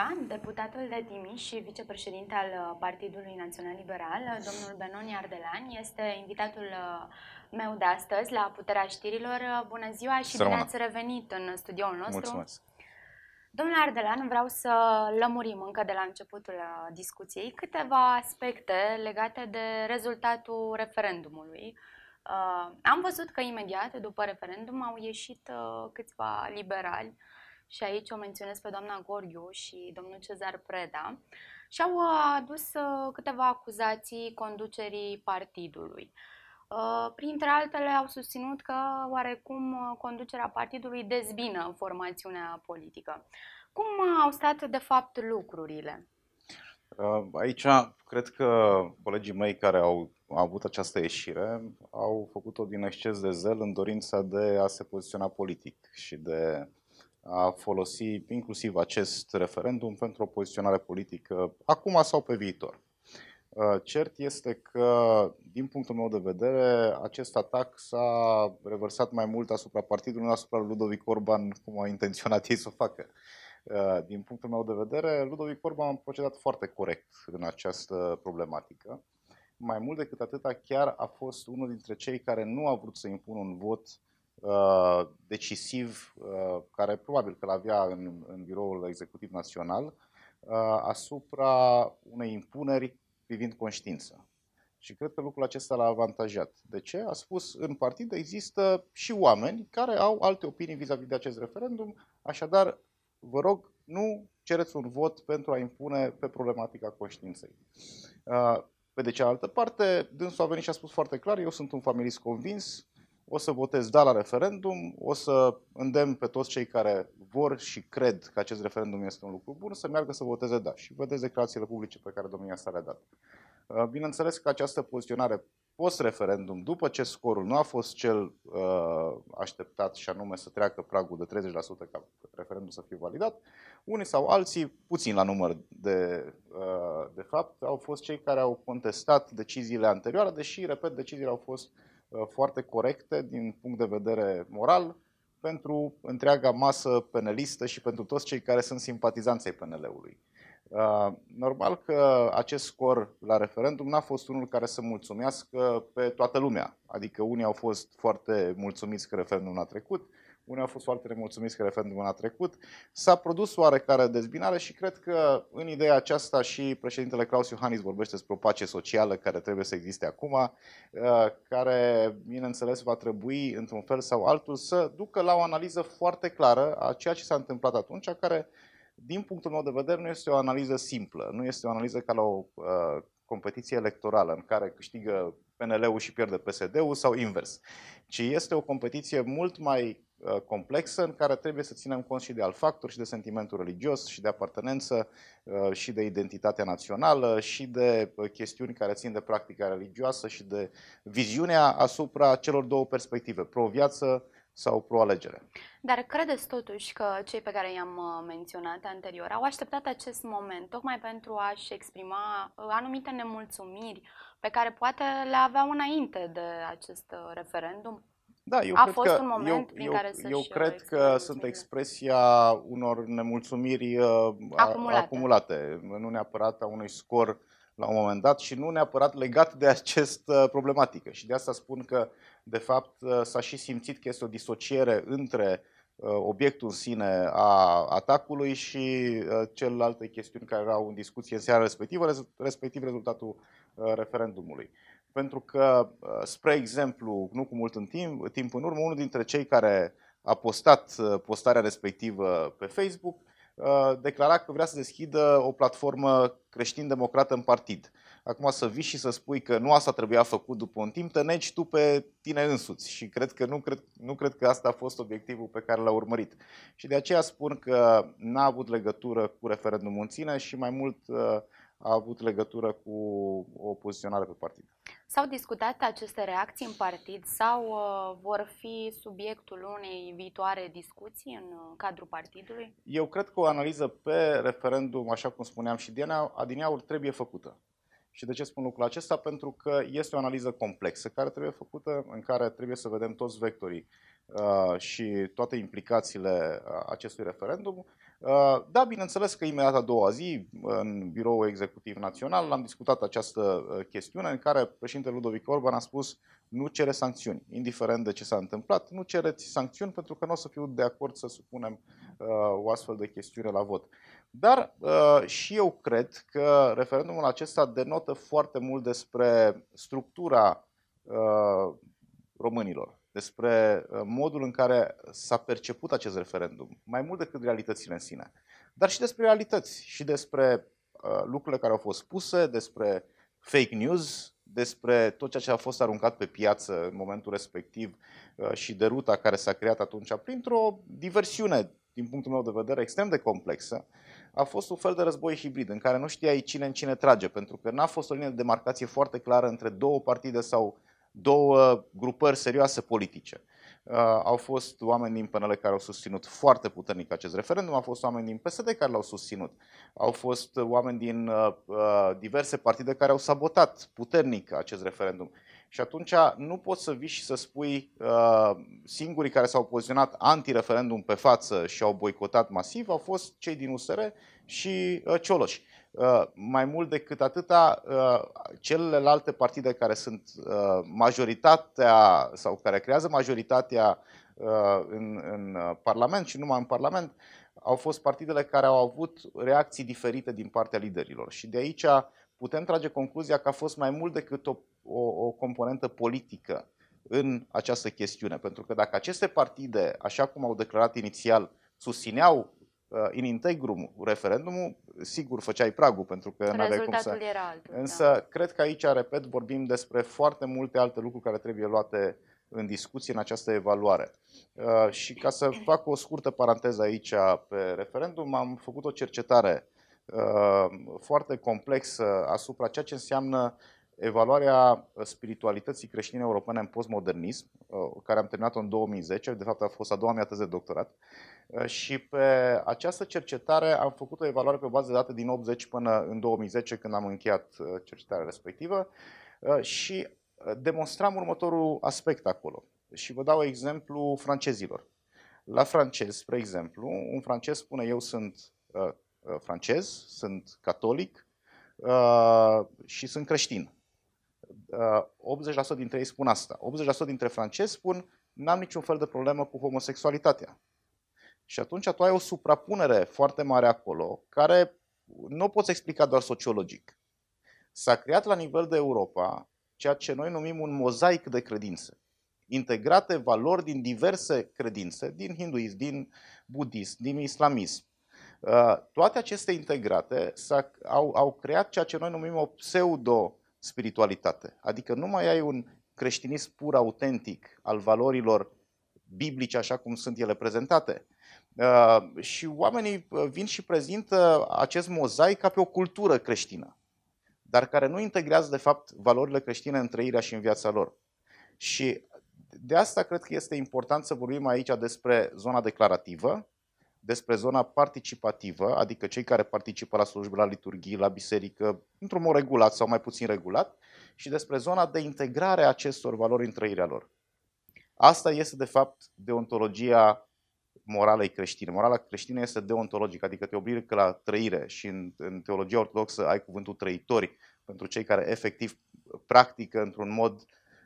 Deja, deputatul de Timiș și vicepreședinte al uh, Partidului Național Liberal, uh, domnul Benoni Ardelan, este invitatul uh, meu de astăzi la Puterea Știrilor. Bună ziua și Sărmână. bine ați revenit în studioul nostru. Mulțumesc. Domnule Ardelan, vreau să lămurim încă de la începutul discuției câteva aspecte legate de rezultatul referendumului. am văzut că imediat după referendum au ieșit câțiva liberali și aici o menționez pe doamna Gorghiu și domnul Cezar Preda, și-au adus uh, câteva acuzații conducerii partidului. Uh, printre altele au susținut că oarecum uh, conducerea partidului dezbină formațiunea politică. Cum au stat de fapt lucrurile? Aici cred că colegii mei care au, au avut această ieșire au făcut-o din exces de zel în dorința de a se poziționa politic și de a folosi inclusiv acest referendum pentru o poziționare politică acum sau pe viitor. Uh, cert este că, din punctul meu de vedere, acest atac s-a reversat mai mult asupra partidului, nu asupra Ludovic Orban, cum a intenționat ei să o facă. Uh, din punctul meu de vedere, Ludovic Orban a procedat foarte corect în această problematică. Mai mult decât atâta, chiar a fost unul dintre cei care nu a vrut să impună un vot Uh, decisiv uh, care probabil că l-avea în, în biroul executiv național uh, asupra unei impuneri privind conștiința. Și cred că lucrul acesta l-a avantajat. De ce? A spus, în partid există și oameni care au alte opinii vis-a-vis de acest referendum, așadar, vă rog, nu cereți un vot pentru a impune pe problematica conștiinței. Pe de cealaltă parte, dânsul a venit și a spus foarte clar, eu sunt un familist convins, o să votez da la referendum, o să îndemn pe toți cei care vor și cred că acest referendum este un lucru bun să meargă să voteze da. Și vedeți declarațiile publice pe care domnia s-a le-a dat. Uh, bineînțeles că această poziționare post-referendum, după ce scorul nu a fost cel uh, așteptat și anume să treacă pragul de 30% ca referendum să fie validat, unii sau alții, puțin la număr de, uh, de fapt, au fost cei care au contestat deciziile anterioare, deși, repet, deciziile au fost uh, Uh, foarte corecte din punct de vedere moral pentru întreaga masă penelistă și pentru toți cei care sunt simpatizanței PNL-ului. Uh, normal că acest scor la referendum n-a fost unul care să mulțumească pe toată lumea. Adică unii au fost foarte mulțumiți că referendumul a trecut, unii au fost foarte nemulțumiți că referendumul a trecut. S-a produs oarecare dezbinare și cred că în ideea aceasta și președintele Claus Iohannis vorbește despre o pace socială care trebuie să existe acum, uh, care, bineînțeles, va trebui, într-un fel sau altul, să ducă la o analiză foarte clară a ceea ce s-a întâmplat atunci, care, din punctul meu de vedere, nu este o analiză simplă, nu este o analiză ca la o uh, competiție electorală în care câștigă PNL-ul și pierde PSD-ul sau invers, ci este o competiție mult mai Uh, complexă în care trebuie să ținem cont și de alt factor, și de sentimentul religios, și de apartenență, uh, și de identitatea națională, și de uh, chestiuni care țin de practica religioasă și de viziunea asupra celor două perspective, pro-viață sau pro-alegere. Dar credeți totuși că cei pe care i-am menționat anterior au așteptat acest moment tocmai pentru a-și exprima anumite nemulțumiri pe care poate le aveau înainte de acest referendum? Da, eu a cred fost că, un moment eu, prin eu, care Eu cred că sunt expresia unor nemulțumiri uh, acumulate. acumulate, nu neapărat a unui scor la un moment dat și nu neapărat legat de această uh, problematică. Și de asta spun că, de fapt, uh, s-a și simțit că este o disociere între obiectul în sine a atacului și celelalte chestiuni care erau în discuție în seara respectivă, respectiv rezultatul referendumului. Pentru că, uh, spre exemplu, nu cu mult în timp, timp în urmă, unul dintre cei care a postat uh, postarea respectivă pe Facebook uh, declara că vrea să deschidă o platformă creștin-democrată în partid. Acum să vii și să spui că nu asta trebuia făcut după un timp, te negi tu pe tine însuți și cred că nu cred, nu cred că asta a fost obiectivul pe care l-a urmărit. Și de aceea spun că n-a avut legătură cu referendumul în sine și mai mult a avut legătură cu o poziționare pe partid. S-au discutat aceste reacții în partid sau uh, vor fi subiectul unei viitoare discuții în uh, cadrul partidului? Eu cred că o analiză pe referendum, așa cum spuneam și Diana, adineauri trebuie făcută. Și de ce spun lucrul acesta? Pentru că este o analiză complexă care trebuie făcută, în care trebuie să vedem toți vectorii uh, și toate implicațiile uh, acestui referendum. Uh, da, bineînțeles că imediat a doua zi, în biroul executiv național, am discutat această uh, chestiune în care președintele Ludovic Orban a spus nu cere sancțiuni, indiferent de ce s-a întâmplat, nu cereți sancțiuni pentru că nu o să fiu de acord să supunem uh, o astfel de chestiune la vot. Dar și eu cred că referendumul acesta denotă foarte mult despre structura românilor despre uh, modul în care s-a perceput acest referendum, mai mult decât realitățile în sine, dar și despre realități și despre uh, lucrurile care au fost spuse, despre fake news, despre tot ceea ce a fost aruncat pe piață în momentul respectiv uh, și de ruta care s-a creat atunci printr-o diversiune, din punctul meu de vedere, extrem de complexă, a fost un fel de război hibrid în care nu știai cine în cine trage, pentru că n-a fost o linie de demarcație foarte clară între două partide sau două grupări serioase politice. Uh, au fost oameni din PNL care au susținut foarte puternic acest referendum, au fost oameni din PSD care l-au susținut, au fost oameni din uh, uh, diverse partide care au sabotat puternic acest referendum. Și atunci nu poți să vii și să spui singurii care s-au poziționat anti-referendum pe față și au boicotat masiv au fost cei din USR și Cioloși. Cioloș. Uh, mai mult decât atâta, uh, celelalte partide care sunt uh, majoritatea sau care creează majoritatea în, în Parlament și numai în Parlament, au fost partidele care au avut reacții diferite din partea liderilor. Și de aici putem trage concluzia că a fost mai mult decât o, o, o componentă politică în această chestiune. Pentru că dacă aceste partide, așa cum au declarat inițial, susțineau Uh, in integrum referendumul, sigur făceai pragul pentru că n-aveai cum să... Era altul, da. Însă da. cred că aici, repet, vorbim despre foarte multe alte lucruri care trebuie luate în discuție în această evaluare. Uh, și ca să fac o scurtă paranteză aici pe referendum, am făcut o cercetare uh, foarte complexă asupra ceea ce înseamnă evaluarea spiritualității creștine europene în postmodernism, uh, care am terminat-o în 2010, de fapt a fost a doua mea teză de doctorat, Uh, și pe această cercetare am făcut o evaluare pe bază de date din 80 până în 2010 când am încheiat uh, cercetarea respectivă uh, și demonstram următorul aspect acolo. Și vă dau exemplu francezilor. La francez, spre exemplu, un francez spune eu sunt francez, sunt catolic și sunt creștin. 80% dintre ei spun asta. 80% dintre francezi spun n-am niciun fel de problemă cu homosexualitatea. Și atunci tu ai o suprapunere foarte mare acolo, care nu o poți explica doar sociologic. S-a creat la nivel de Europa ceea ce noi numim un mozaic de credințe, integrate valori din diverse credințe, din hinduism, din budism, din islamism. Uh, toate aceste integrate au, au creat ceea ce noi numim o pseudo-spiritualitate, adică nu mai ai un creștinism pur autentic al valorilor biblice așa cum sunt ele prezentate, Uh, și oamenii uh, vin și prezintă acest mozaic ca pe o cultură creștină, dar care nu integrează, de fapt, valorile creștine în trăirea și în viața lor. Și de asta cred că este important să vorbim aici despre zona declarativă, despre zona participativă, adică cei care participă la slujbe, la liturghii, la biserică, într-un mod regulat sau mai puțin regulat, și despre zona de integrare a acestor valori în trăirea lor. Asta este, de fapt, deontologia e creștină. Morala creștină este deontologică, adică te obligă că la trăire și în, în teologia ortodoxă ai cuvântul trăitori pentru cei care efectiv practică într-un mod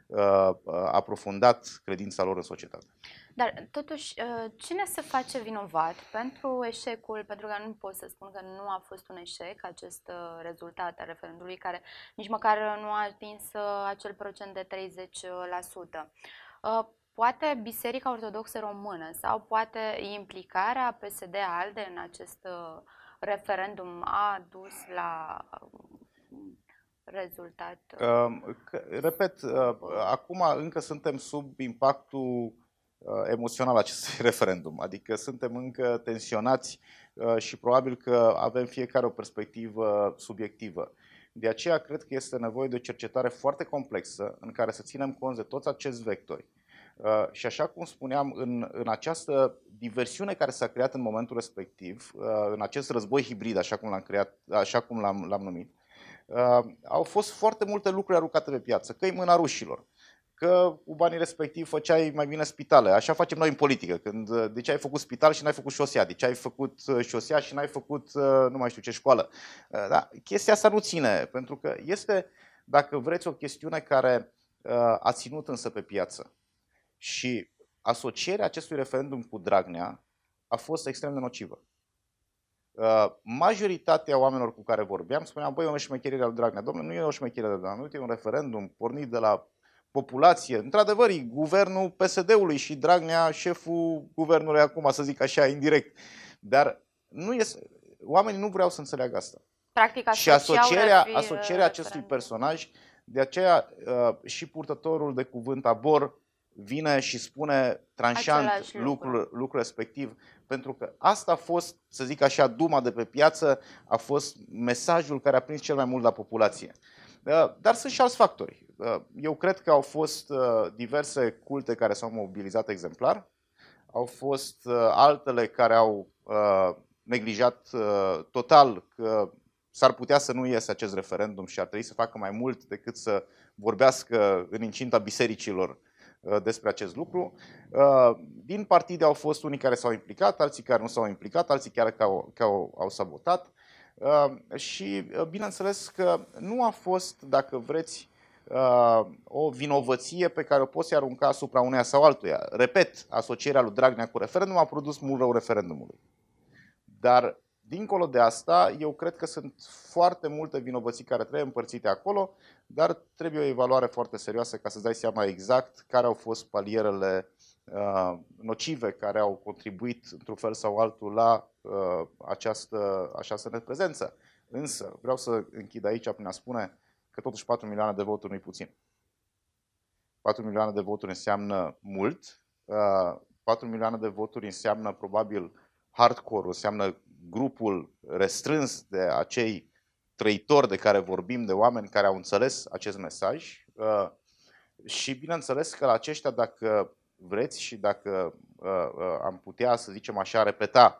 uh, uh, aprofundat credința lor în societate. Dar totuși, uh, cine se face vinovat pentru eșecul, pentru că nu pot să spun că nu a fost un eșec acest uh, rezultat al referendului care nici măcar nu a atins uh, acel procent de 30%. Uh, uh poate Biserica Ortodoxă Română sau poate implicarea PSD-ALDE în acest uh, referendum a dus la uh, rezultat? Uh? Um, repet, acum încă suntem sub impactul emoțional acestui referendum, adică suntem încă tensionați și probabil că avem fiecare o perspectivă subiectivă. De aceea cred că este nevoie de o cercetare foarte complexă în care să ținem cont de toți acești vectori Uh, și așa cum spuneam, în, în această diversiune care s-a creat în momentul respectiv, uh, în acest război hibrid, așa cum l-am, creat, așa cum l-am, l-am numit, uh, au fost foarte multe lucruri aruncate pe piață, că în mâna rușilor, că cu banii respectivi făceai mai bine spitale. Așa facem noi în politică. Când, de ce ai făcut spital și n-ai făcut șosea? De ce ai făcut șosea și n-ai făcut nu mai știu ce școală? Da, chestia asta nu ține, pentru că este, dacă vreți, o chestiune care a ținut însă pe piață. Și asocierea acestui referendum cu Dragnea a fost extrem de nocivă. Uh, majoritatea oamenilor cu care vorbeam spuneam, băi, e o șmecherie al Dragnea. Domnule, nu e o șmecherie de Dragnea, e un referendum pornit de la populație. Într-adevăr, e guvernul PSD-ului și Dragnea șeful guvernului acum, să zic așa, indirect. Dar nu este... oamenii nu vreau să înțeleagă asta. Practic, și asocierea, asocierea uh, acestui personaj, de aceea uh, și purtătorul de cuvânt Abor vine și spune tranșant lucrul, lucru. lucrul respectiv, pentru că asta a fost, să zic așa, duma de pe piață, a fost mesajul care a prins cel mai mult la populație. Uh, dar sunt și alți factori. Uh, eu cred că au fost uh, diverse culte care s-au mobilizat exemplar, au fost altele care au neglijat total că s-ar putea să nu iese acest referendum și ar trebui să facă mai mult decât să vorbească în incinta bisericilor Uh, despre acest lucru. Uh, din partide au fost unii care s-au implicat, alții care nu s-au implicat, alții chiar că au, care au sabotat. Uh, și bineînțeles că nu a fost, dacă vreți, o vinovăție pe care o poți arunca asupra uneia sau altuia. Repet, asocierea lui Dragnea cu referendum a produs mult rău referendumului. Dar Dincolo de asta, eu cred că sunt foarte multe vinovății care trebuie împărțite acolo, dar trebuie o evaluare foarte serioasă ca să-ți dai seama exact care au fost palierele uh, nocive care au contribuit într-un fel sau altul la uh, această, această neprezență. Însă, vreau să închid aici prin a spune că totuși 4 milioane de voturi nu-i puțin. 4 milioane de voturi înseamnă mult, uh, 4 milioane de voturi înseamnă probabil hardcore, înseamnă grupul restrâns de acei trăitori de care vorbim, de oameni care au înțeles acest mesaj uh, și bineînțeles că la aceștia, dacă vreți și dacă uh, uh, am putea, să zicem așa, repeta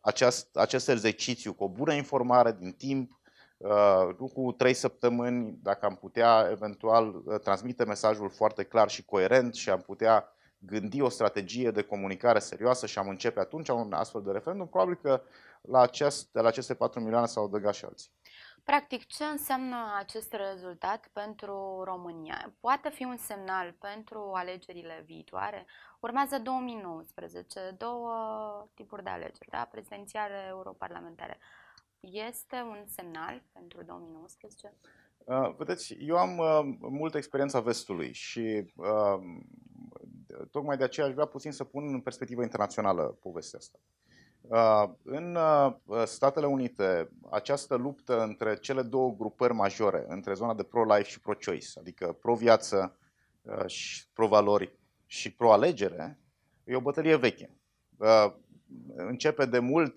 acest, acest exercițiu cu o bună informare din timp, nu cu trei săptămâni, dacă am putea eventual transmite mesajul foarte clar și coerent și am putea gândi o strategie de comunicare serioasă și am începe atunci un astfel de referendum, probabil că la, acest, la aceste 4 milioane s-au adăugat și alții. Practic, ce înseamnă acest rezultat pentru România? Poate fi un semnal pentru alegerile viitoare? Urmează 2019, două tipuri de alegeri, da? prezidențiale, europarlamentare. Este un semnal pentru 2019? Uh, vedeți, eu am uh, multă experiență a vestului și uh, Tocmai de aceea aș vrea puțin să pun în perspectivă internațională povestea asta. Uh, în uh, Statele Unite, această luptă între cele două grupări majore, între zona de pro-life și pro-choice, adică pro-viață uh, și pro-valori și pro-alegere, e o bătălie veche. Începe de mult,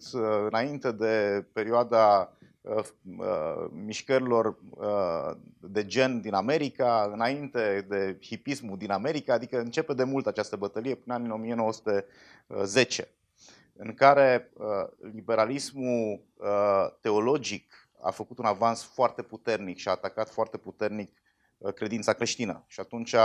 înainte de perioada Uh, uh, mișcărilor uh, de gen din America, înainte de hipismul din America, adică începe de mult această bătălie până în 1910, în care liberalismul teologic a făcut un avans foarte puternic și a atacat foarte puternic credința creștină. Și atunci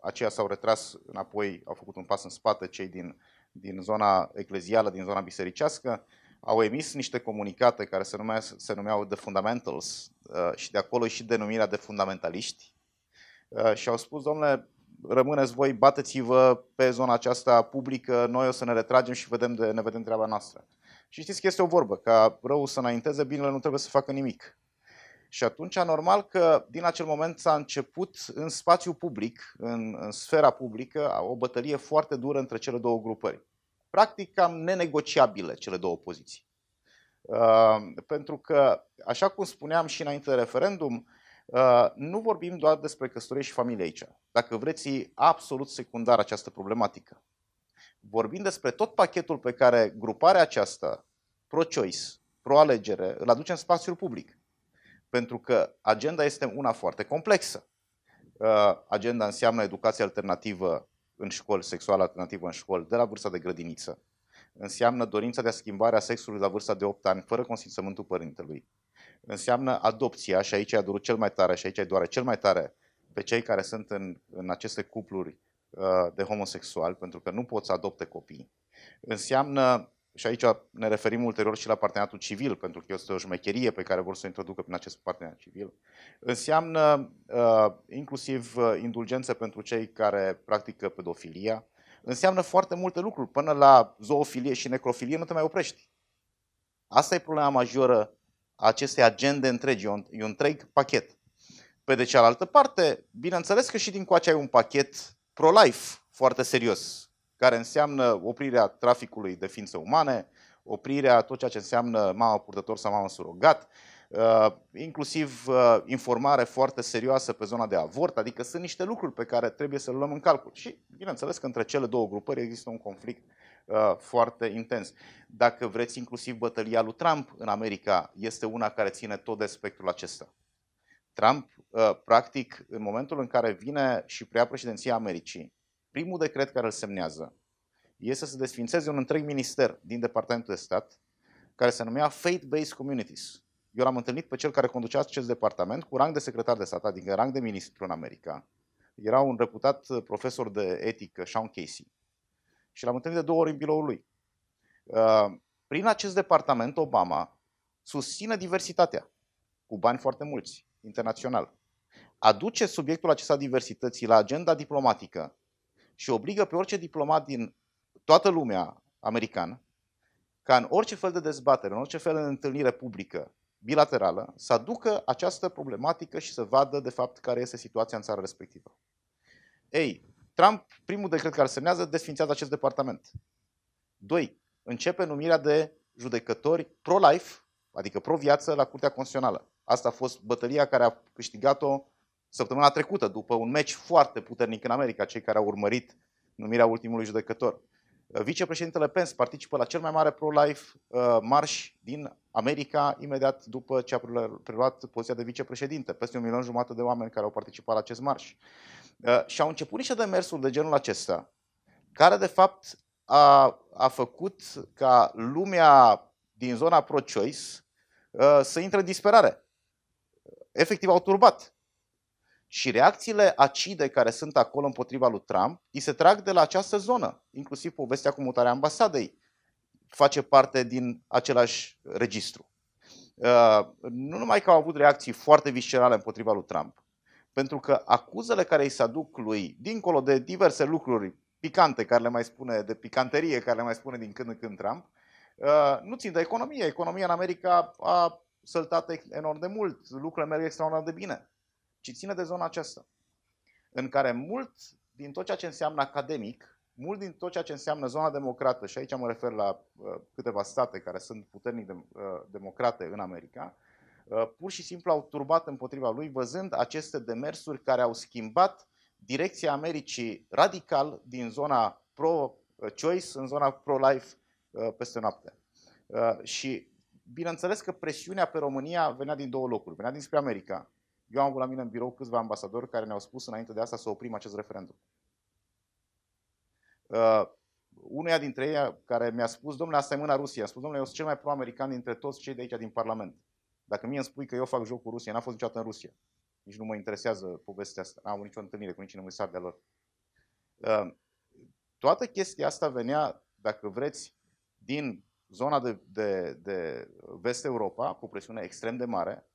aceia s-au retras înapoi, au făcut un pas în spate cei din, din zona eclezială, din zona bisericească, au emis niște comunicate care se, numea, se numeau The Fundamentals uh, și de acolo și denumirea de fundamentaliști uh, și au spus, domnule, rămâneți voi, bateți-vă pe zona aceasta publică, noi o să ne retragem și vedem de, ne vedem treaba noastră. Și știți că este o vorbă, ca rău să înainteze, binele nu trebuie să facă nimic. Și atunci, normal că din acel moment s-a început în spațiu public, în, în sfera publică, o bătălie foarte dură între cele două grupări practic cam nenegociabile cele două poziții. Uh, pentru că, așa cum spuneam și înainte de referendum, uh, nu vorbim doar despre căsătorie și familie aici. Dacă vreți, e absolut secundar această problematică. Vorbim despre tot pachetul pe care gruparea aceasta, pro-choice, pro-alegere, îl aduce în spațiul public. Pentru că agenda este una foarte complexă. Uh, agenda înseamnă educație alternativă în școli, sexual alternativ în școli, de la vârsta de grădiniță. Înseamnă dorința de a a sexului la vârsta de 8 ani, fără consimțământul părintelui. Înseamnă adopția, și aici a durut cel mai tare, și aici ai doare cel mai tare pe cei care sunt în, în aceste cupluri uh, de homosexual, pentru că nu poți adopte copii. Înseamnă și aici ne referim ulterior și la parteneriatul civil, pentru că este o șmecherie pe care vor să o introducă prin acest parteneriat civil, înseamnă uh, inclusiv uh, indulgență pentru cei care practică pedofilia, înseamnă foarte multe lucruri, până la zoofilie și necrofilie nu te mai oprești. Asta e problema majoră a acestei agende întregi, e un, e un întreg pachet. Pe de cealaltă parte, bineînțeles că și din coace ai un pachet pro-life foarte serios, care înseamnă oprirea traficului de ființe umane, oprirea tot ceea ce înseamnă mama purtător sau mama surogat, uh, inclusiv uh, informare foarte serioasă pe zona de avort, adică sunt niște lucruri pe care trebuie să le luăm în calcul. Și, bineînțeles, că între cele două grupări există un conflict uh, foarte intens. Dacă vreți, inclusiv bătălia lui Trump în America este una care ține tot de spectrul acesta. Trump, practic, în momentul în care vine și preia președinția Americii, Primul decret care îl semnează este să se desfințeze un întreg minister din Departamentul de Stat care se numea Faith-Based Communities. Eu l-am întâlnit pe cel care conducea acest departament cu rang de secretar de stat, adică rang de ministru în America. Era un reputat uh, profesor de etică, Sean Casey. Și l-am întâlnit de două ori în biloul lui. Uh, prin acest departament, Obama susține diversitatea cu bani foarte mulți, internațional. Aduce subiectul acesta diversității la agenda diplomatică și obligă pe orice diplomat din toată lumea americană ca în orice fel de dezbatere, în orice fel de întâlnire publică bilaterală, să aducă această problematică și să vadă, de fapt, care este situația în țara respectivă. Ei, Trump, primul decret care semnează, desfințează acest departament. Doi, începe numirea de judecători pro-life, adică pro-viață, la Curtea Constituțională. Asta a fost bătălia care a câștigat-o săptămâna trecută, după un meci foarte puternic în America, cei care au urmărit numirea ultimului judecător. Uh, vicepreședintele Pence participă la cel mai mare pro-life uh, marș din America imediat după ce a preluat poziția de vicepreședinte. Peste un milion jumătate de oameni care au participat la acest marș. Uh, și au început niște demersuri de genul acesta, care de fapt a, a făcut ca lumea din zona pro-choice uh, să intre în disperare. Efectiv au turbat și reacțiile acide care sunt acolo împotriva lui Trump îi se trag de la această zonă, inclusiv povestea cu mutarea ambasadei face parte din același registru. Uh, nu numai că au avut reacții foarte viscerale împotriva lui Trump, pentru că acuzele care îi se aduc lui, dincolo de diverse lucruri picante care le mai spune, de picanterie care le mai spune din când în când Trump, uh, nu țin de economie. Economia în America a săltat enorm de mult, lucrurile merg extraordinar de bine ci ține de zona aceasta, în care mult din tot ceea ce înseamnă academic, mult din tot ceea ce înseamnă zona democrată, și aici mă refer la uh, câteva state care sunt puternic de, uh, democrate în America, uh, pur și simplu au turbat împotriva lui, văzând aceste demersuri care au schimbat direcția Americii radical din zona pro-choice în zona pro-life uh, peste noapte. Uh, și bineînțeles că presiunea pe România venea din două locuri. Venea dinspre America, eu am avut la mine în birou câțiva ambasadori care ne-au spus înainte de asta să oprim acest referendum. Uh, unuia dintre ei care mi-a spus, domnule, asta e mâna Rusiei, a spus, domnule, eu sunt cel mai pro-american dintre toți cei de aici din Parlament. Dacă mie îmi spui că eu fac joc cu Rusia, n-am fost niciodată în Rusia. Nici nu mă interesează povestea asta. N-am avut nicio întâlnire cu niciun nu de lor. Uh, toată chestia asta venea, dacă vreți, din zona de, de, de vest Europa, cu presiune extrem de mare,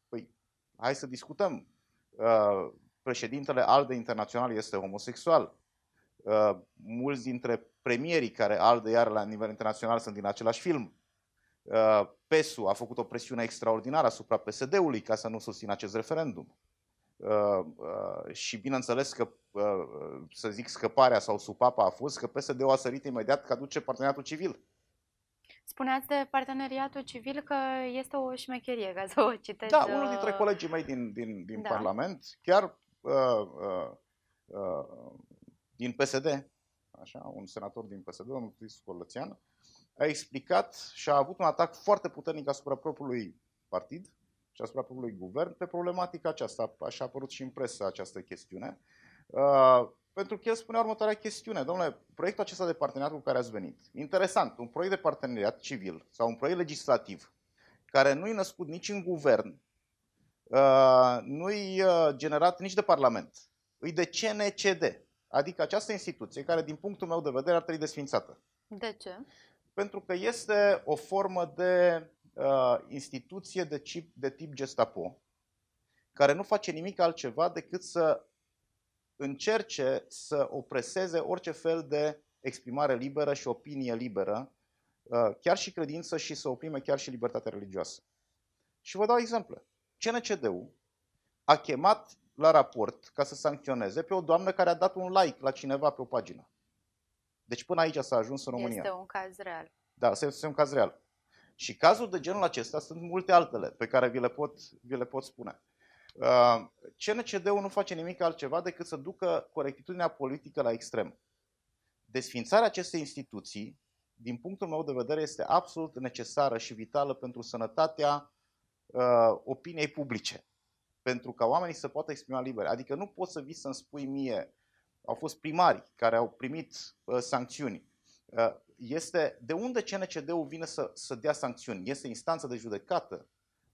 hai să discutăm. Uh, președintele ALDE internațional este homosexual. Uh, mulți dintre premierii care ALDE iar la nivel internațional sunt din același film. Uh, PESU a făcut o presiune extraordinară asupra PSD-ului ca să nu susțină acest referendum. Uh, uh, și bineînțeles că, uh, să zic, scăparea sau supapa a fost că PSD-ul a sărit imediat că aduce parteneriatul civil. Spuneați de parteneriatul civil că este o șmecherie, ca să o citesc. Da, unul dintre uh, colegii mei din, din, din da. Parlament, chiar uh, uh, uh, din PSD, așa, un senator din PSD, domnul Cristu Colățean, a explicat și a avut un atac foarte puternic asupra propriului partid și asupra propriului guvern pe problematica aceasta. Așa a apărut și în presă această chestiune. Uh, pentru că el spunea următoarea chestiune. Domnule, proiectul acesta de parteneriat cu care ați venit, interesant, un proiect de parteneriat civil sau un proiect legislativ care nu i născut nici în guvern, uh, nu i uh, generat nici de Parlament, îi de CNCD, adică această instituție care, din punctul meu de vedere, ar trebui desfințată. De ce? Pentru că este o formă de uh, instituție de tip, de tip gestapo, care nu face nimic altceva decât să încerce să opreseze orice fel de exprimare liberă și opinie liberă, uh, chiar și credință și să oprime chiar și libertatea religioasă. Și vă dau exemple. CNCD-ul a chemat la raport ca să sancționeze pe o doamnă care a dat un like la cineva pe o pagină. Deci până aici s-a ajuns în România. Este un caz real. Da, este un caz real. Și cazuri de genul acesta sunt multe altele pe care vi le pot, vi le pot spune. Uh, CNCD-ul nu face nimic altceva decât să ducă corectitudinea politică la extrem. Desfințarea acestei instituții, din punctul meu de vedere, este absolut necesară și vitală pentru sănătatea uh, opiniei publice, pentru ca oamenii să poată exprima liber. Adică nu poți să vii să-mi spui mie, au fost primari care au primit uh, sancțiuni. Uh, este de unde CNCD-ul vine să, să dea sancțiuni? Este instanță de judecată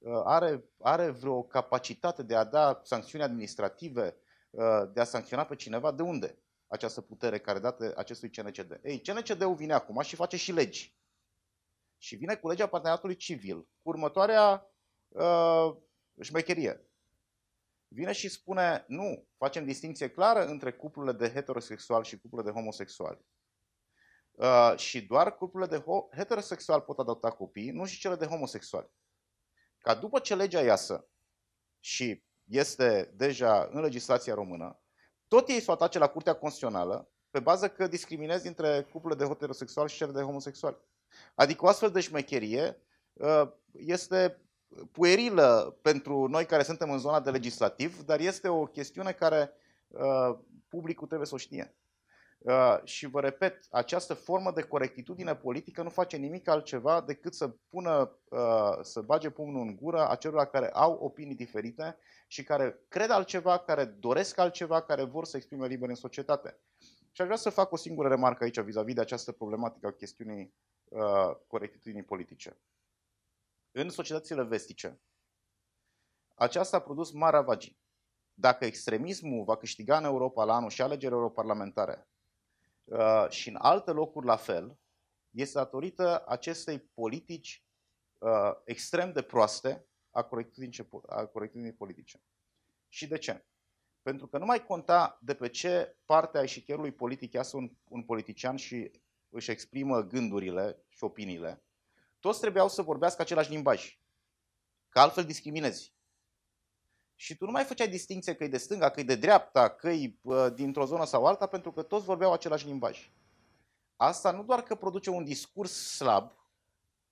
Uh, are, are vreo capacitate de a da sancțiuni administrative, uh, de a sancționa pe cineva, de unde această putere care dată acestui CNCD? Ei, CNCD-ul vine acum și face și legi. Și vine cu legea parteneriatului civil, cu următoarea uh, șmecherie. Vine și spune, nu, facem distinție clară între cuplurile de heterosexual și cuplurile de homosexuali. Uh, și doar cuplurile de ho- heterosexual pot adopta copii, nu și cele de homosexuali ca după ce legea iasă și este deja în legislația română, tot ei să o atace la Curtea Constituțională pe bază că discriminezi între cuplurile de heterosexual și cele de homosexual. Adică o astfel de șmecherie uh, este puerilă pentru noi care suntem în zona de legislativ, dar este o chestiune care uh, publicul trebuie să o știe. Uh, și vă repet, această formă de corectitudine politică nu face nimic altceva decât să pună, uh, să bage pumnul în gură acelora care au opinii diferite și care cred altceva, care doresc altceva, care vor să exprime liber în societate. Și aș vrea să fac o singură remarcă aici vis-a-vis de această problematică a chestiunii uh, corectitudinii politice. În societățile vestice, aceasta a produs mari ravagii. Dacă extremismul va câștiga în Europa la anul și alegeri europarlamentare, Uh, și în alte locuri la fel, este datorită acestei politici uh, extrem de proaste a corectitudinii, a politice. Și de ce? Pentru că nu mai conta de pe ce parte a eșicherului politic iasă un, un politician și își exprimă gândurile și opiniile, toți trebuiau să vorbească același limbaj. Că altfel discriminezi și tu nu mai făceai distinție că e de stânga, că e de dreapta, că e dintr-o zonă sau alta, pentru că toți vorbeau același limbaj. Asta nu doar că produce un discurs slab,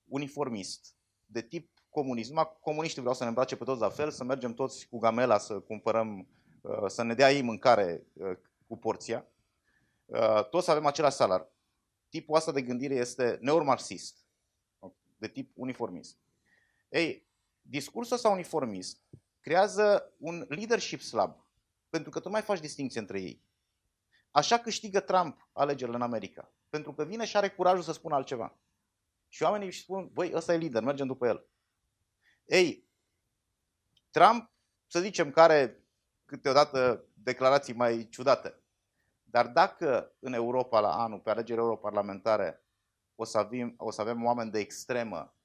uniformist, de tip comunism. Numai comuniștii vreau să ne îmbrace pe toți la fel, să mergem toți cu gamela să cumpărăm, uh, să ne dea ei mâncare uh, cu porția. Uh, toți avem același salar. Tipul ăsta de gândire este neormarxist, de tip uniformist. Ei, discursul ăsta uniformist creează un leadership slab, pentru că tu mai faci distinție între ei. Așa câștigă Trump alegerile în America, pentru că vine și are curajul să spună altceva. Și oamenii își spun, băi, ăsta e lider, mergem după el. Ei, Trump, să zicem, care câteodată declarații mai ciudate, dar dacă în Europa la anul, pe alegerile europarlamentare, o să avem, o să avem oameni de extremă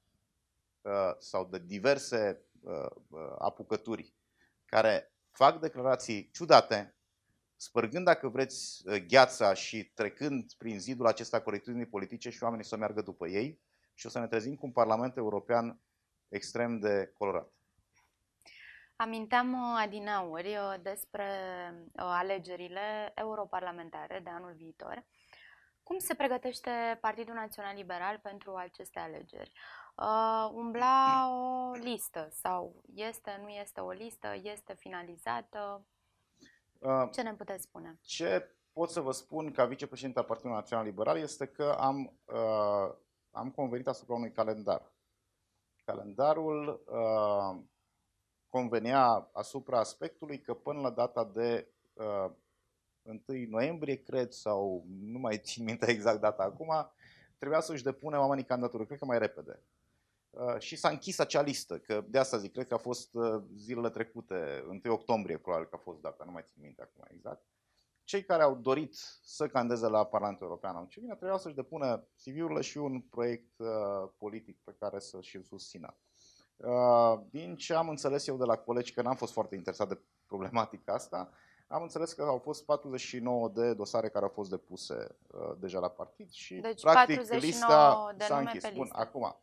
uh, sau de diverse Uh, uh, apucături care fac declarații ciudate, spărgând, dacă vreți, uh, gheața și trecând prin zidul acesta corectitudinii politice și oamenii să meargă după ei și o să ne trezim cu un Parlament European extrem de colorat. Aminteam adinauri despre alegerile europarlamentare de anul viitor. Cum se pregătește Partidul Național Liberal pentru aceste alegeri? uh, umbla mm. o listă sau este, nu este o listă, este finalizată? Uh, ce ne puteți spune? Ce pot să vă spun ca vicepreședinte a Partidului Național Liberal este că am, uh, am convenit asupra unui calendar. Calendarul uh, convenea asupra aspectului că până la data de uh, 1 noiembrie, cred, sau nu mai țin minte exact data acum, trebuia să-și depune oamenii candidatură, cred că mai repede. Uh, și s-a închis acea listă, că de asta zic, cred că a fost uh, zilele trecute, 1 octombrie probabil că a fost data, nu mai țin minte acum exact. Cei care au dorit să candeze la Parlamentul European au ce vine trebuia să-și depună CV-urile și un proiect uh, politic pe care să și-l susțină. Din ce am înțeles eu de la colegi, că n-am fost foarte interesat de problematica asta, am înțeles că au fost 49 de dosare care au fost depuse uh, deja la partid și deci practic lista de s-a închis. Bun, acum,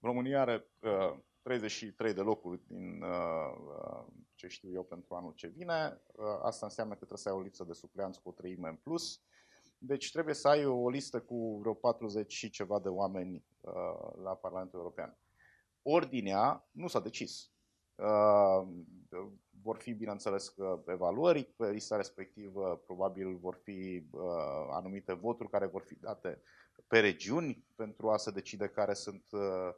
România are uh, 33 de locuri din uh, uh, ce știu eu pentru anul ce vine. Uh, asta înseamnă că trebuie să ai o lipsă de supleanți cu o treime în plus. Deci trebuie să ai o listă cu vreo 40 și ceva de oameni uh, la Parlamentul European. Ordinea nu s-a decis. Uh, vor fi, bineînțeles, că evaluări pe lista respectivă, probabil vor fi uh, anumite voturi care vor fi date pe regiuni pentru a se decide care sunt uh,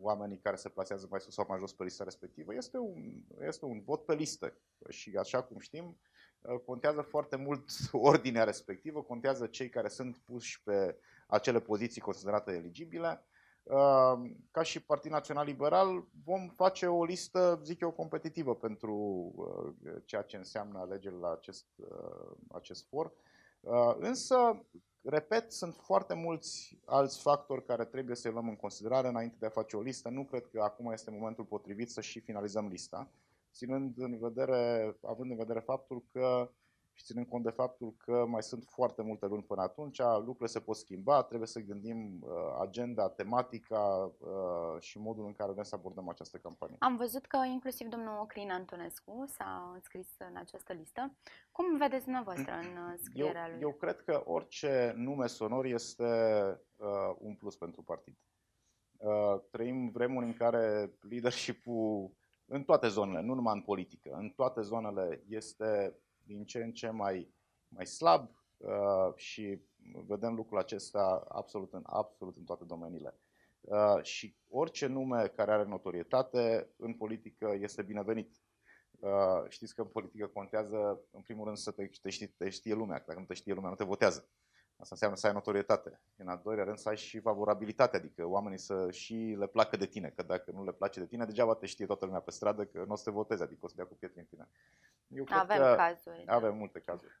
oamenii care se plasează mai sus sau mai jos pe lista respectivă. Este un, este un vot pe listă și așa cum știm, contează foarte mult ordinea respectivă, contează cei care sunt puși pe acele poziții considerate eligibile. Ehm, ca și Partid Național Liberal vom face o listă, zic eu, competitivă pentru eh, ceea ce înseamnă alegerile la acest, eh, acest for. Uh, însă, repet, sunt foarte mulți alți factori care trebuie să-i luăm în considerare înainte de a face o listă. Nu cred că acum este momentul potrivit să și finalizăm lista, ținând în vedere, având în vedere faptul că și ținând cont de faptul că mai sunt foarte multe luni până atunci, lucrurile se pot schimba, trebuie să gândim uh, agenda, tematica uh, și modul în care vrem să abordăm această campanie. Am văzut că inclusiv domnul Crin Antonescu s-a înscris în această listă. Cum vedeți dumneavoastră în uh, scrierea eu, lui? Eu cred că orice nume sonor este uh, un plus pentru partid. Uh, trăim vremuri în care leadership-ul în toate zonele, nu numai în politică, în toate zonele este din ce în ce mai, mai slab uh, și vedem lucrul acesta absolut în, absolut în toate domeniile. Uh, și orice nume care are notorietate în politică este binevenit. Uh, știți că în politică contează, în primul rând, să te, te, știe, te știe lumea. Dacă nu te știe lumea, nu te votează. Asta înseamnă să ai notorietate. În al doilea rând, să ai și favorabilitate, adică oamenii să și le placă de tine, că dacă nu le place de tine, degeaba te știe toată lumea pe stradă că nu o să te voteze, adică o să dea cu pietre în tine. Eu cred avem că cazuri. Da. Avem da. multe cazuri.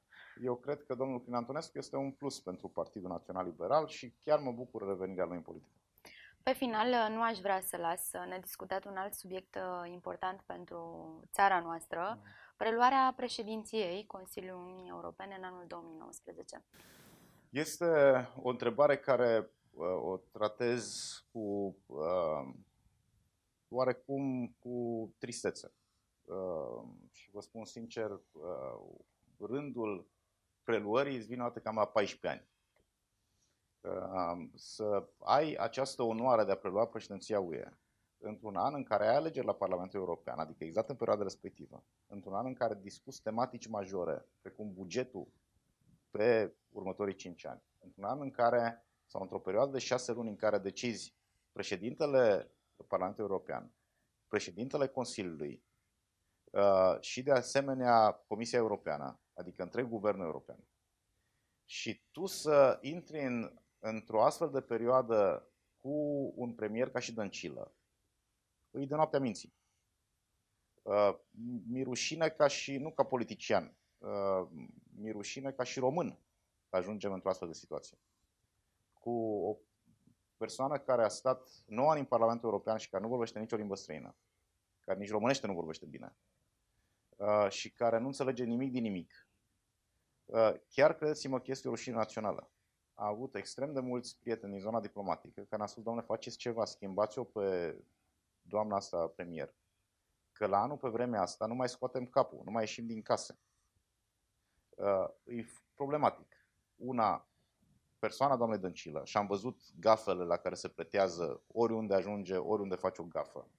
Eu cred că domnul Crin Antonescu este un plus pentru Partidul Național Liberal și chiar mă bucur revenirea lui în politică. Pe final, nu aș vrea să las nediscutat un alt subiect uh, important pentru țara noastră, mm. preluarea președinției Consiliului Uniunii Europene în anul 2019. Este o întrebare care uh, o tratez cu uh, oarecum cu tristețe. Uh, și vă spun sincer, uh, rândul preluării îți vine odată cam la 14 ani. Uh, să ai această onoare de a prelua președinția UE într-un an în care ai alegeri la Parlamentul European, adică exact în perioada respectivă, într-un an în care discuți tematici majore, precum bugetul pe următorii 5 ani, într-un an în care, sau într-o perioadă de 6 luni în care decizi președintele Parlamentului European, președintele Consiliului, Uh, și de asemenea Comisia Europeană, adică întreg guvernul european. Și tu să intri în, într-o astfel de perioadă cu un premier ca și Dăncilă, îi de noaptea minții. Uh, mi rușine ca și, nu ca politician, uh, mi rușine ca și român că ajungem într-o astfel de situație. Cu o persoană care a stat 9 ani în Parlamentul European și care nu vorbește nicio limbă străină, care nici românește nu vorbește bine, Uh, și care nu înțelege nimic din nimic, uh, chiar credeți-mă că este o rușine națională. A avut extrem de mulți prieteni din zona diplomatică care ne-au spus, domnule, faceți ceva, schimbați-o pe doamna asta premier, că la anul pe vremea asta nu mai scoatem capul, nu mai ieșim din casă. Uh, e problematic. Una, persoana doamnei Dăncilă și am văzut gafele la care se pretează oriunde ajunge, oriunde face o gafă.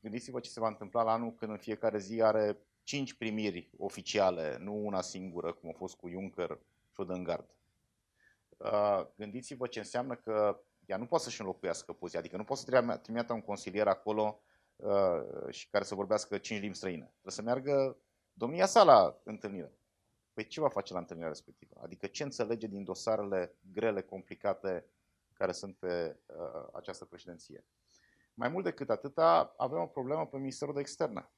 Gândiți-vă ce se va întâmpla la anul când în fiecare zi are cinci primiri oficiale, nu una singură, cum a fost cu Juncker și Odengard. Uh, gândiți-vă ce înseamnă că ea nu poate să-și înlocuiască poziția, adică nu poate să trimite un consilier acolo uh, și care să vorbească cinci limbi străine. Trebuie să meargă domnia sa la întâlnire. Păi ce va face la întâlnirea respectivă? Adică ce înțelege din dosarele grele, complicate care sunt pe uh, această președinție? Mai mult decât atâta, avem o problemă pe Ministerul de Externe.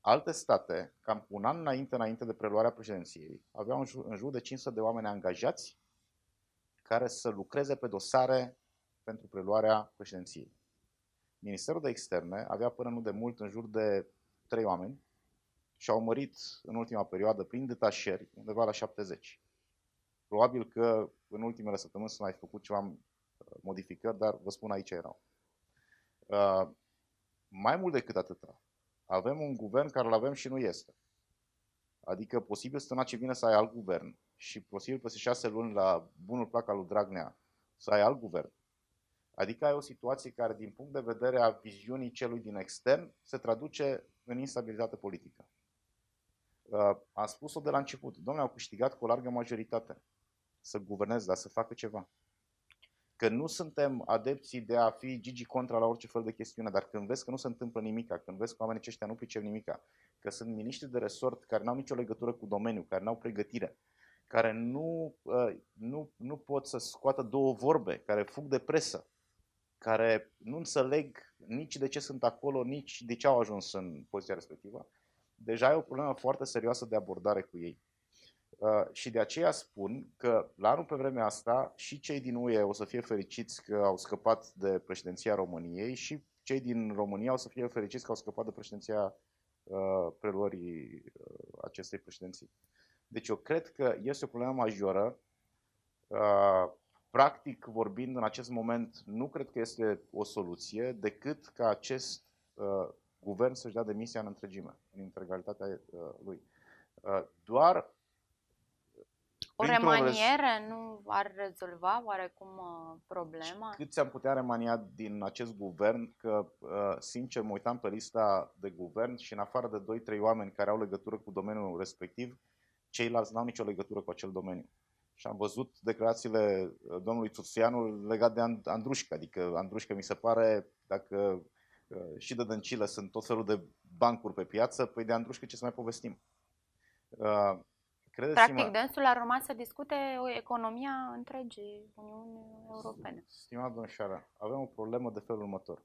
Alte state, cam un an înainte, înainte de preluarea președinției, aveau în jur, în jur de 500 de oameni angajați care să lucreze pe dosare pentru preluarea președinției. Ministerul de Externe avea până nu de mult în jur de 3 oameni și au mărit în ultima perioadă prin detașeri undeva la 70. Probabil că în ultimele săptămâni s-au mai făcut ceva modificări, dar vă spun aici erau. Uh, mai mult decât atâta, avem un guvern care îl avem și nu este. Adică posibil să ce vine să ai alt guvern și posibil peste șase luni la bunul plac al lui Dragnea să ai alt guvern. Adică ai o situație care, din punct de vedere a viziunii celui din extern, se traduce în instabilitate politică. Uh, am spus-o de la început. Domnule, au câștigat cu o largă majoritate să guverneze, dar să facă ceva că nu suntem adepții de a fi Gigi contra la orice fel de chestiune, dar când vezi că nu se întâmplă nimica, când vezi că oamenii aceștia nu pricep nimica, că sunt miniștri de resort care nu au nicio legătură cu domeniul, care nu au pregătire, care nu, ă, nu, nu pot să scoată două vorbe, care fug de presă, care nu înțeleg nici de ce sunt acolo, nici de ce au ajuns în poziția respectivă, deja e o problemă foarte serioasă de abordare cu ei. Uh, și de aceea spun că la anul pe vremea asta și cei din UE o să fie fericiți că au scăpat de președinția României și cei din România o să fie fericiți că au scăpat de președinția uh, preluării uh, acestei președinții. Deci eu cred că este o problemă majoră. Uh, practic vorbind, în acest moment nu cred că este o soluție decât ca acest uh, guvern să-și dea demisia în întregime, în integralitatea uh, lui. Uh, doar o remaniere rez... nu ar rezolva oarecum uh, problema? Și cât ți-am putea remania din acest guvern? Că, uh, sincer, mă uitam pe lista de guvern și în afară de 2-3 oameni care au legătură cu domeniul respectiv, ceilalți n-au nicio legătură cu acel domeniu. Și am văzut declarațiile uh, domnului Turcianu legat de Andrușca. Adică Andrușca mi se pare, dacă și de Dăncilă sunt tot felul de bancuri pe piață, păi de Andrușca ce să mai povestim? Credeți Practic, dânsul ar urma să discute economia întregii Uniunii Europene. Stimat domnișoară, avem o problemă de felul următor.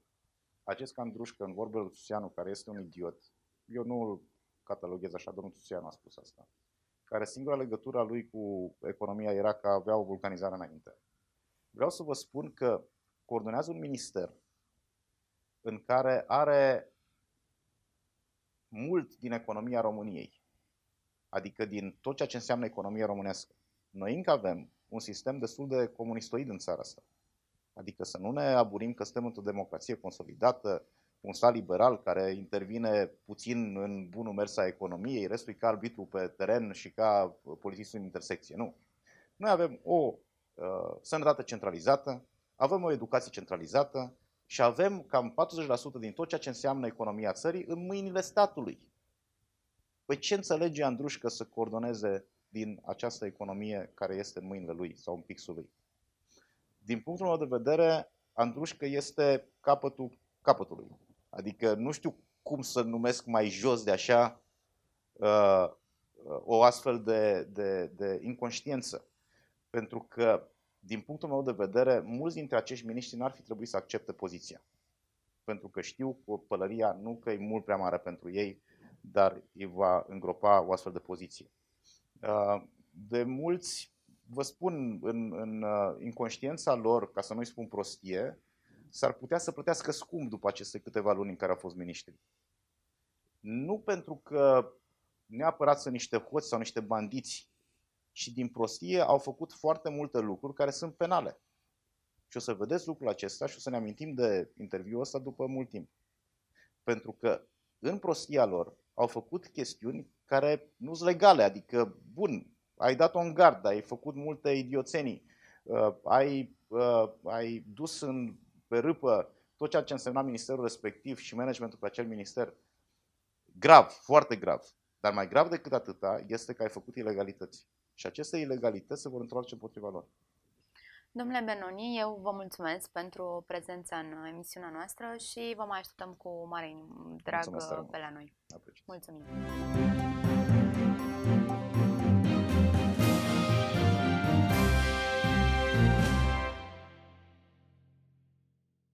Acest Candrușcă, în vorbele lui Tuțianu, care este un idiot, eu nu îl cataloghez așa, domnul Tuțianu a spus asta, care singura legătură a lui cu economia era că avea o vulcanizare înainte. Vreau să vă spun că coordonează un minister în care are mult din economia României adică din tot ceea ce înseamnă economia românească. Noi încă avem un sistem destul de comunistoid în țara asta. Adică să nu ne aburim că suntem într-o democrație consolidată, un stat liberal care intervine puțin în bunul mers a economiei, restul e ca arbitru pe teren și ca polițistul în intersecție. Nu. Noi avem o uh, sănătate centralizată, avem o educație centralizată și avem cam 40% din tot ceea ce înseamnă economia țării în mâinile statului. Păi ce înțelege Andrușcă să coordoneze din această economie care este în mâinile lui sau în pixul lui? Din punctul meu de vedere, Andrușcă este capătul capătului. Adică nu știu cum să numesc mai jos de așa uh, o astfel de, de, de inconștiență. Pentru că, din punctul meu de vedere, mulți dintre acești miniștri n-ar fi trebuit să accepte poziția. Pentru că știu că pălăria nu că e mult prea mare pentru ei, dar îi va îngropa o astfel de poziție. Uh, de mulți, vă spun, în, în uh, inconștiența lor, ca să nu-i spun prostie, s-ar putea să plătească scump după aceste câteva luni în care au fost miniștri. Nu pentru că neapărat sunt niște hoți sau niște bandiți, ci din prostie au făcut foarte multe lucruri care sunt penale. Și o să vedeți lucrul acesta și o să ne amintim de interviul ăsta după mult timp. Pentru că în prostia lor au făcut chestiuni care nu sunt legale, adică, bun, ai dat-o în gard, ai făcut multe idioțenii, uh, ai, uh, ai dus în, pe râpă tot ceea ce însemna ministerul respectiv și managementul pe acel minister. Grav, foarte grav. Dar mai grav decât atâta este că ai făcut ilegalități. Și aceste ilegalități se vor întoarce împotriva lor. Domnule Benoni, eu vă mulțumesc pentru prezența în emisiunea noastră și vă mai așteptăm cu mare drag pe la noi. Apreciez. Mulțumim!